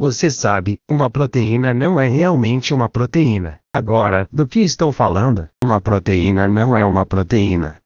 Você sabe, uma proteína não é realmente uma proteína. Agora, do que estou falando? Uma proteína não é uma proteína.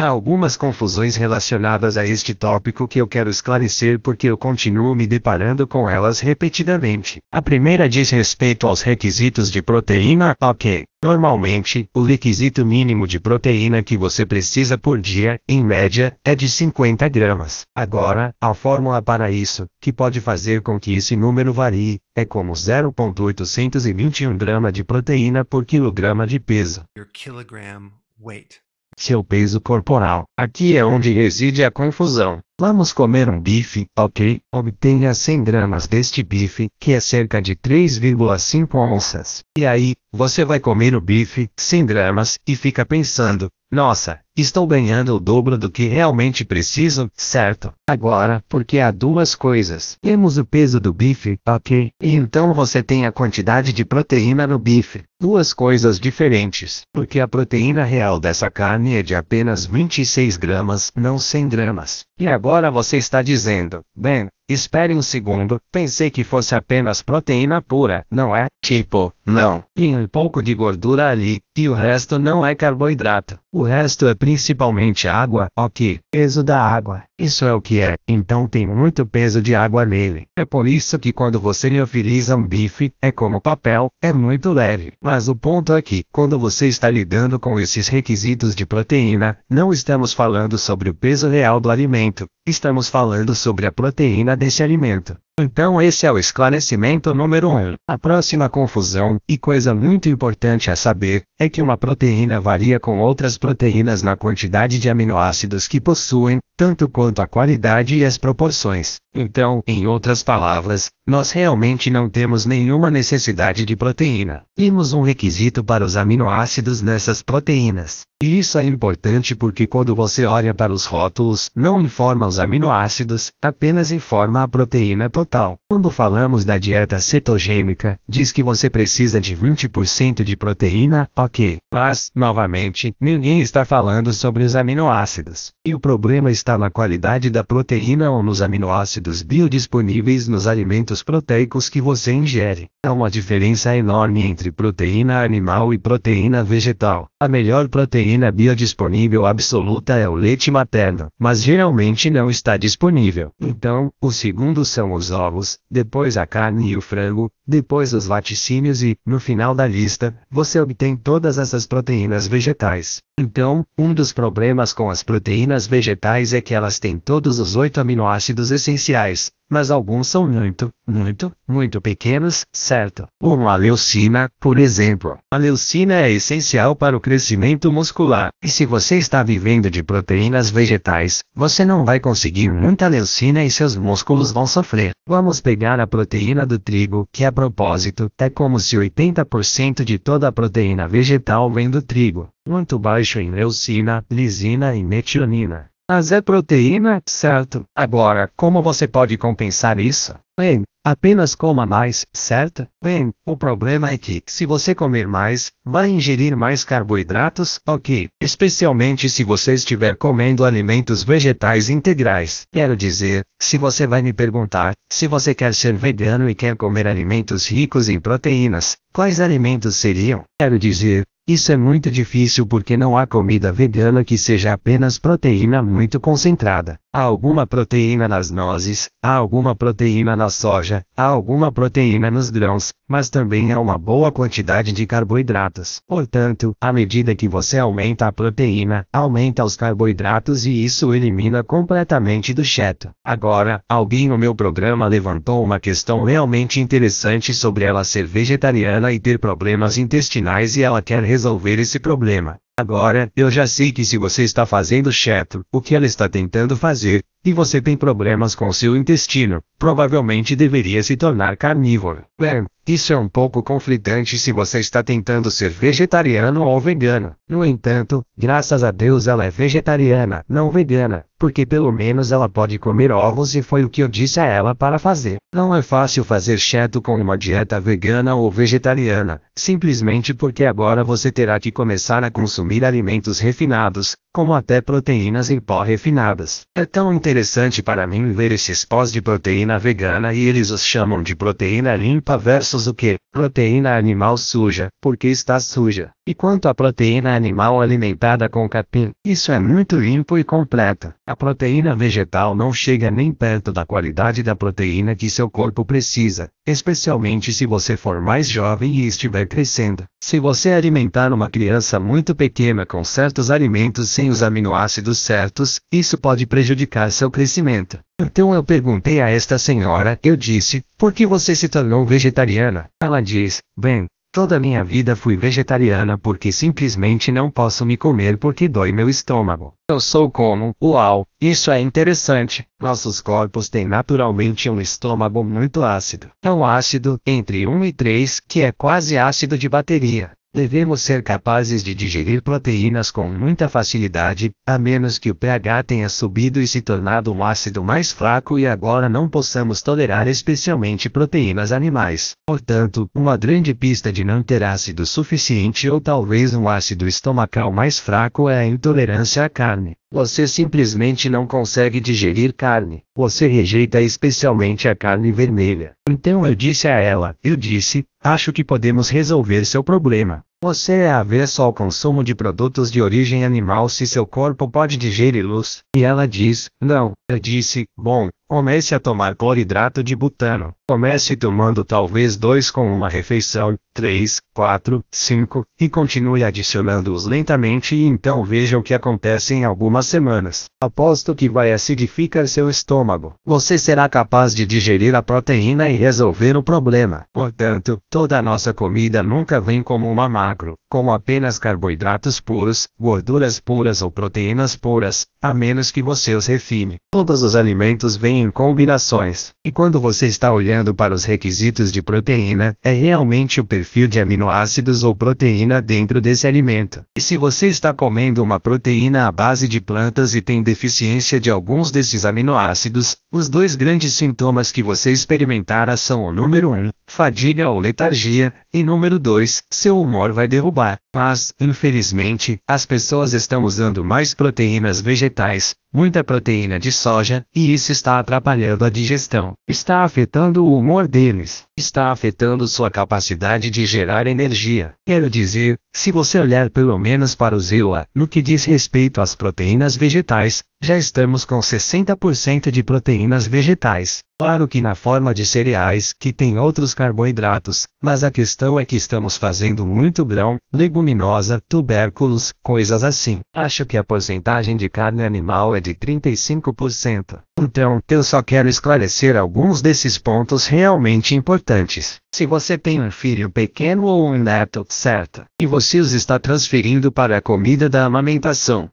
Há algumas confusões relacionadas a este tópico que eu quero esclarecer porque eu continuo me deparando com elas repetidamente. A primeira diz respeito aos requisitos de proteína OK. Normalmente, o requisito mínimo de proteína que você precisa por dia, em média, é de 50 gramas. Agora, a fórmula para isso, que pode fazer com que esse número varie, é como 0,821 grama de proteína por quilograma de peso. Your kilogram weight seu peso corporal. Aqui é onde reside a confusão. Vamos comer um bife, ok? Obtenha 100 gramas deste bife, que é cerca de 3,5 onças. E aí, você vai comer o bife, 100 gramas, e fica pensando, nossa, estou ganhando o dobro do que realmente preciso, certo? Agora, porque há duas coisas. Temos o peso do bife, ok? E então você tem a quantidade de proteína no bife. Duas coisas diferentes. Porque a proteína real dessa carne é de apenas 26 gramas, não 100 gramas. E agora Agora você está dizendo, bem, Espere um segundo, pensei que fosse apenas proteína pura, não é? Tipo, não. E um pouco de gordura ali, e o resto não é carboidrato. O resto é principalmente água, ok. Peso da água. Isso é o que é, então tem muito peso de água nele. É por isso que quando você liofiliza um bife, é como papel, é muito leve. Mas o ponto é que, quando você está lidando com esses requisitos de proteína, não estamos falando sobre o peso real do alimento, estamos falando sobre a proteína desse alimento. Então esse é o esclarecimento número 1. Um. A próxima confusão, e coisa muito importante a saber, é que uma proteína varia com outras proteínas na quantidade de aminoácidos que possuem, tanto quanto a qualidade e as proporções. Então, em outras palavras, nós realmente não temos nenhuma necessidade de proteína. Temos um requisito para os aminoácidos nessas proteínas. E isso é importante porque quando você olha para os rótulos, não informa os aminoácidos, apenas informa a proteína total total. Quando falamos da dieta cetogênica, diz que você precisa de 20% de proteína, ok. Mas, novamente, ninguém está falando sobre os aminoácidos. E o problema está na qualidade da proteína ou nos aminoácidos biodisponíveis nos alimentos proteicos que você ingere. Há uma diferença enorme entre proteína animal e proteína vegetal. A melhor proteína biodisponível absoluta é o leite materno, mas geralmente não está disponível. Então, o segundo são os ovos, depois a carne e o frango, depois os laticínios e, no final da lista, você obtém todas essas proteínas vegetais. Então, um dos problemas com as proteínas vegetais é que elas têm todos os oito aminoácidos essenciais, mas alguns são muito, muito, muito pequenos, certo? Como a leucina, por exemplo. A leucina é essencial para o crescimento muscular, e se você está vivendo de proteínas vegetais, você não vai conseguir muita leucina e seus músculos vão sofrer. Vamos pegar a proteína do trigo, que a propósito, é como se 80% de toda a proteína vegetal vem do trigo, muito baixo em leucina, lisina e metionina. A Z-proteína, é certo? Agora, como você pode compensar isso? Bem, apenas coma mais, certo? Bem, o problema é que, se você comer mais, vai ingerir mais carboidratos, ok? Especialmente se você estiver comendo alimentos vegetais integrais. Quero dizer, se você vai me perguntar, se você quer ser vegano e quer comer alimentos ricos em proteínas, quais alimentos seriam? Quero dizer, isso é muito difícil porque não há comida vegana que seja apenas proteína muito concentrada. Há alguma proteína nas nozes, há alguma proteína na soja, há alguma proteína nos grãos, mas também há uma boa quantidade de carboidratos. Portanto, à medida que você aumenta a proteína, aumenta os carboidratos e isso elimina completamente do cheto. Agora, alguém no meu programa levantou uma questão realmente interessante sobre ela ser vegetariana e ter problemas intestinais e ela quer resolver esse problema. Agora, eu já sei que se você está fazendo chato, o que ela está tentando fazer, e você tem problemas com seu intestino, provavelmente deveria se tornar carnívoro. Bem, isso é um pouco conflitante se você está tentando ser vegetariano ou vegano. No entanto, graças a Deus ela é vegetariana, não vegana, porque pelo menos ela pode comer ovos e foi o que eu disse a ela para fazer. Não é fácil fazer cheto com uma dieta vegana ou vegetariana, simplesmente porque agora você terá que começar a consumir alimentos refinados, como até proteínas em pó refinadas. É tão interessante interessante para mim ler esses pós de proteína vegana e eles os chamam de proteína limpa versus o que? Proteína animal suja, porque está suja. E quanto à proteína animal alimentada com capim, isso é muito limpo e completo. A proteína vegetal não chega nem perto da qualidade da proteína que seu corpo precisa, especialmente se você for mais jovem e estiver crescendo. Se você alimentar uma criança muito pequena com certos alimentos sem os aminoácidos certos, isso pode prejudicar seu crescimento. Então eu perguntei a esta senhora, eu disse, por que você se tornou vegetariana? Ela diz, bem, Toda minha vida fui vegetariana porque simplesmente não posso me comer porque dói meu estômago. Eu sou como, uau, isso é interessante. Nossos corpos têm naturalmente um estômago muito ácido. É um ácido, entre 1 e 3, que é quase ácido de bateria. Devemos ser capazes de digerir proteínas com muita facilidade, a menos que o pH tenha subido e se tornado um ácido mais fraco e agora não possamos tolerar especialmente proteínas animais. Portanto, uma grande pista de não ter ácido suficiente ou talvez um ácido estomacal mais fraco é a intolerância à carne. Você simplesmente não consegue digerir carne. Você rejeita especialmente a carne vermelha. Então eu disse a ela, eu disse, Acho que podemos resolver seu problema. Você é avesso ao consumo de produtos de origem animal se seu corpo pode digerir luz? E ela diz, não. Eu disse, bom, comece a tomar cloridrato de butano. Comece tomando talvez dois com uma refeição, três, quatro, cinco, e continue adicionando-os lentamente e então veja o que acontece em algumas semanas. Aposto que vai acidificar seu estômago. Você será capaz de digerir a proteína e resolver o problema. Portanto, toda a nossa comida nunca vem como uma massa magro, com apenas carboidratos puros, gorduras puras ou proteínas puras, a menos que você os refine. Todos os alimentos vêm em combinações, e quando você está olhando para os requisitos de proteína, é realmente o perfil de aminoácidos ou proteína dentro desse alimento. E se você está comendo uma proteína à base de plantas e tem deficiência de alguns desses aminoácidos, os dois grandes sintomas que você experimentará são o número 1, um, fadiga ou letargia, e número 2, seu humor vai vai derrubar. Mas, infelizmente, as pessoas estão usando mais proteínas vegetais, muita proteína de soja, e isso está atrapalhando a digestão. Está afetando o humor deles. Está afetando sua capacidade de gerar energia. Quero dizer, se você olhar pelo menos para o Zila, no que diz respeito às proteínas vegetais, já estamos com 60% de proteínas vegetais. Claro que na forma de cereais, que tem outros carboidratos, mas a questão é que estamos fazendo muito grão, legumes, leguminosa, tubérculos, coisas assim. Acho que a porcentagem de carne animal é de 35%. Então, eu só quero esclarecer alguns desses pontos realmente importantes. Se você tem um filho pequeno ou um neto, certo? E você os está transferindo para a comida da amamentação.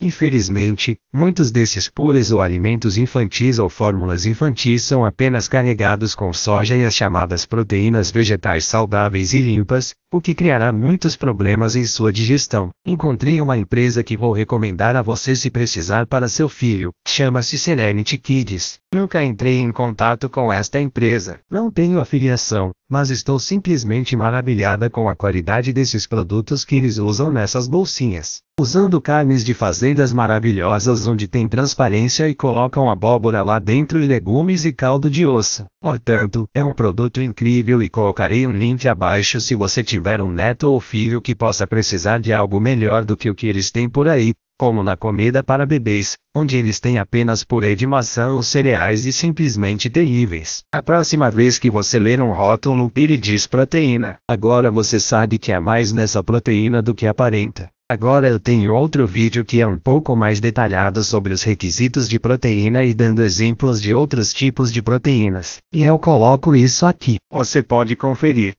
Infelizmente, muitos desses purês ou alimentos infantis ou fórmulas infantis são apenas carregados com soja e as chamadas proteínas vegetais saudáveis e limpas, o que criará muitos problemas em sua digestão. Encontrei uma empresa que vou recomendar a você se precisar para seu filho. Chama-se Serenity Kids. Nunca entrei em contato com esta empresa. Não tenho afiliação, mas estou simplesmente maravilhada com a qualidade desses produtos que eles usam nessas bolsinhas. Usando carnes de fazendas maravilhosas onde tem transparência e colocam abóbora lá dentro e legumes e caldo de osso. Portanto, é um produto incrível e colocarei um link abaixo se você tiver tiver um neto ou filho que possa precisar de algo melhor do que o que eles têm por aí, como na comida para bebês, onde eles têm apenas purê de maçã ou cereais e simplesmente terríveis. A próxima vez que você ler um rótulo, ele diz proteína. Agora você sabe que há é mais nessa proteína do que aparenta. Agora eu tenho outro vídeo que é um pouco mais detalhado sobre os requisitos de proteína e dando exemplos de outros tipos de proteínas. E eu coloco isso aqui. Você pode conferir.